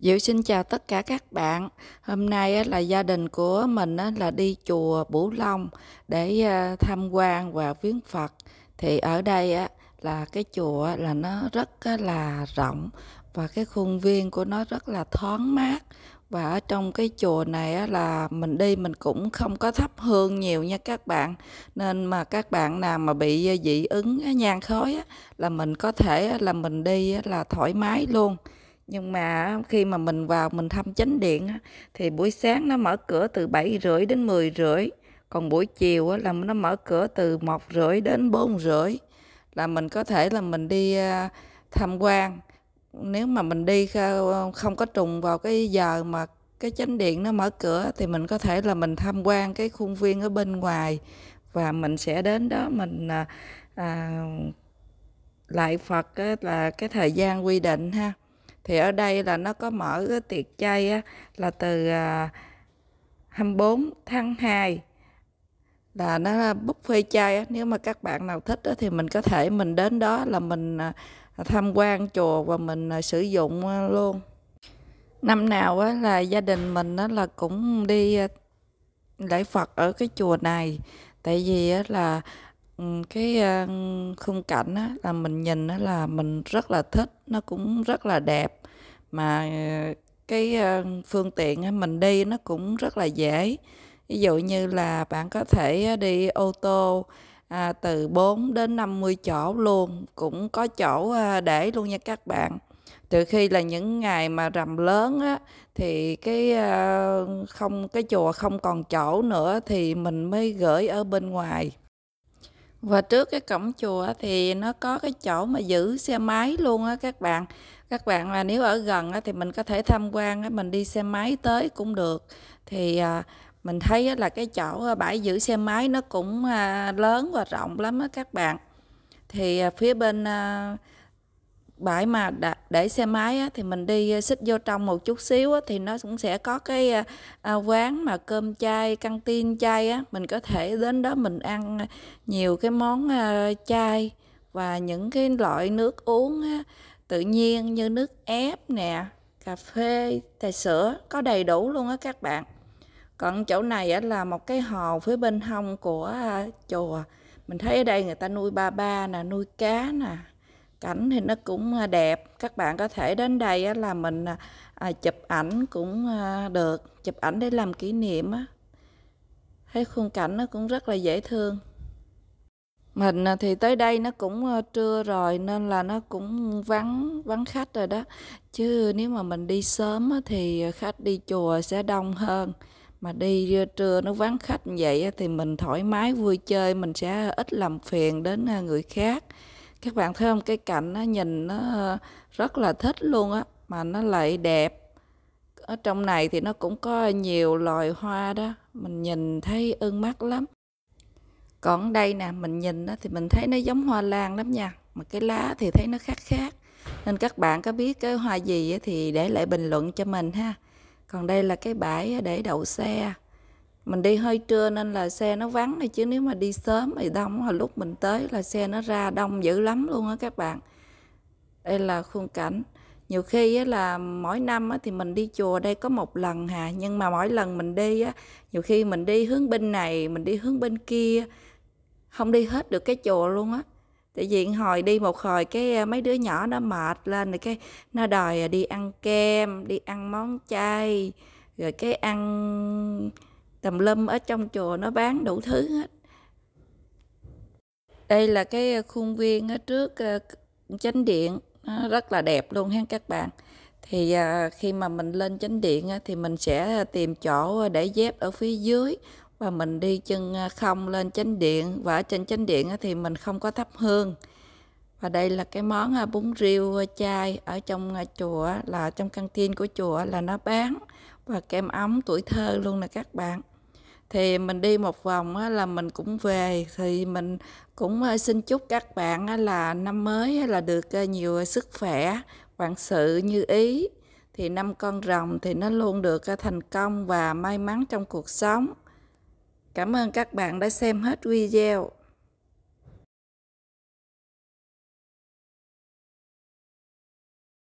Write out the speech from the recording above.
Diệu xin chào tất cả các bạn. Hôm nay là gia đình của mình là đi chùa Bửu Long để à, tham quan và viếng Phật. Thì ở đây là cái chùa là nó rất là rộng và cái khuôn viên của nó rất là thoáng mát và ở trong cái chùa này là mình đi mình cũng không có thắp hương nhiều nha các bạn nên mà các bạn nào mà bị à, dị ứng á, à, nhang khói là mình có thể là mình đi là thoải mái luôn nhưng mà khi mà mình vào mình thăm chánh điện thì buổi sáng nó mở cửa từ bảy rưỡi đến 10 rưỡi còn buổi chiều là nó mở cửa từ một rưỡi đến bốn rưỡi là mình có thể là mình đi à, tham quan nếu mà mình đi không có trùng vào cái giờ mà cái chánh điện nó mở cửa thì mình có thể là mình tham quan cái khuôn viên ở bên ngoài và mình sẽ đến đó mình à, à lại Phật là cái thời gian quy định ha thì ở đây là nó có mở cái tiệc chay á, là từ à, 24 tháng 2 là nó là buffet chay á. nếu mà các bạn nào thích á, thì mình có thể mình đến đó là mình à, tham quan chùa và mình à, sử dụng à, luôn năm nào á, là gia đình mình á, là cũng đi à, lễ Phật ở cái chùa này tại vì á, là cái khung cảnh á, là mình nhìn á, là mình rất là thích nó cũng rất là đẹp mà ờ, cái ờ, phương tiện á, mình đi nó cũng rất là dễ ví dụ như là bạn có thể đi ô tô à, từ 4 đến 50 chỗ luôn cũng có chỗ à, để luôn nha các bạn trừ khi là những ngày mà rầm lớn á, thì cái ờ, không cái chùa không còn chỗ nữa thì mình mới gửi ở bên ngoài và trước cái cổng chùa thì nó có cái chỗ mà giữ xe máy luôn á các bạn các bạn là nếu ở gần thì mình có thể tham quan mình đi xe máy tới cũng được thì à, mình thấy là cái chỗ à, bãi giữ xe máy nó cũng à, lớn và rộng lắm á các bạn thì phía bên bãi mà để xe máy á, thì mình đi ờ, xích vô trong một chút xíu á, thì nó cũng sẽ có cái ờ, à, quán mà cơm chay căng tin chay á mình có thể đến đó mình ăn ờ, nhiều cái món à, chay và những cái loại nước uống á, tự nhiên như nước ép nè cà phê trà sữa có đầy đủ luôn á các bạn còn chỗ này á, là một cái hồ phía bên hông của à, chùa mình thấy ở đây người ta nuôi ba ba nè nuôi cá nè cảnh thì nó cũng à, đẹp các bạn có thể đến đây là mình à, à, chụp ảnh cũng được chụp ảnh để làm kỷ niệm thấy khung cảnh nó cũng rất là dễ thương mình thì tới đây nó cũng trưa rồi nên là nó cũng vắng vắng khách rồi đó chứ nếu mà mình đi sớm thì khách đi chùa sẽ đông hơn mà đi trưa nó vắng khách như vậy thì mình thoải mái vui chơi mình sẽ ít làm phiền đến người khác các bạn thấy không cái cảnh nó nhìn nó ờ, rất là thích luôn á mà nó lại đẹp ở trong này thì nó cũng có nhiều loài hoa đó mình nhìn thấy ưng mắt lắm còn đây nè mình nhìn đó, thì mình thấy nó giống hoa lan lắm nha mà cái lá thì thấy nó khác khác nên các bạn có biết cái hoa gì thì để lại bình luận cho mình ha còn đây là cái bãi để đậu xe mình đi hơi trưa nên là xe nó vắng này chứ nếu mà đi sớm thì đông hồi lúc mình tới là xe nó ra đông dữ lắm luôn á các bạn đây là khung cảnh nhiều khi á, là mỗi năm á, thì mình đi chùa đây có một lần hà nhưng mà mỗi lần mình đi á, nhiều khi mình đi hướng bên này mình đi hướng bên kia không đi hết được cái chùa luôn á tại vì hồi đi một hồi cái à, mấy đứa nhỏ nó mệt lên rồi cái nó đòi à, đi ăn kem đi ăn món chay rồi cái ăn tùm lâm ở trong chùa nó bán đủ thứ hết đây là cái ờ, khuôn viên ở trước ờ, chánh điện nó rất là đẹp luôn ha các bạn thì ờ, khi mà mình lên chánh điện thì mình sẽ tìm chỗ để dép ở phía dưới và mình đi chân không lên chánh điện và ở trên chánh điện thì mình không có thắp hương và đây là cái món bún riêu chai ở trong chùa là trong căng tin của chùa là nó bán và kem ấm tuổi thơ luôn nè các bạn thì mình đi một vòng là mình cũng về thì mình cũng xin chúc các bạn là năm mới là được nhiều sức khỏe vạn sự như ý thì năm con rồng thì nó luôn được thành công và may mắn trong cuộc sống cảm ơn các bạn đã xem hết video